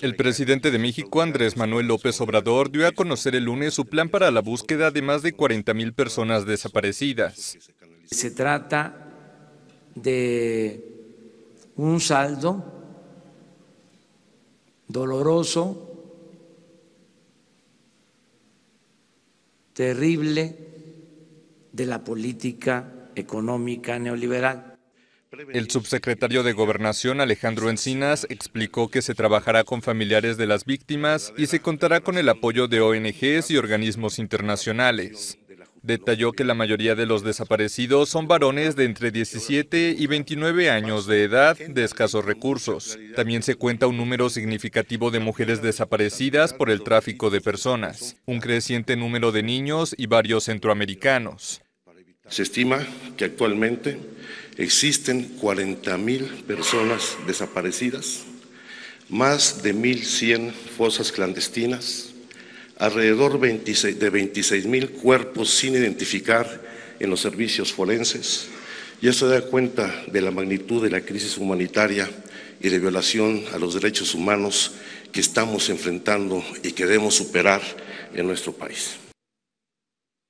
El presidente de México, Andrés Manuel López Obrador, dio a conocer el lunes su plan para la búsqueda de más de 40.000 personas desaparecidas. Se trata de un saldo doloroso, terrible de la política económica neoliberal. El subsecretario de Gobernación, Alejandro Encinas, explicó que se trabajará con familiares de las víctimas y se contará con el apoyo de ONGs y organismos internacionales. Detalló que la mayoría de los desaparecidos son varones de entre 17 y 29 años de edad de escasos recursos. También se cuenta un número significativo de mujeres desaparecidas por el tráfico de personas, un creciente número de niños y varios centroamericanos. Se estima que actualmente existen 40.000 personas desaparecidas, más de 1.100 fosas clandestinas, alrededor 26, de 26.000 cuerpos sin identificar en los servicios forenses. Y eso da cuenta de la magnitud de la crisis humanitaria y de violación a los derechos humanos que estamos enfrentando y que debemos superar en nuestro país.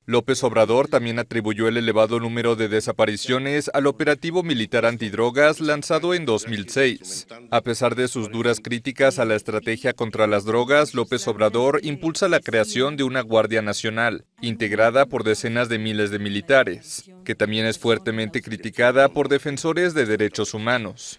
López Obrador también atribuyó el elevado número de desapariciones al operativo militar antidrogas lanzado en 2006. A pesar de sus duras críticas a la estrategia contra las drogas, López Obrador impulsa la creación de una Guardia Nacional, integrada por decenas de miles de militares, que también es fuertemente criticada por defensores de derechos humanos.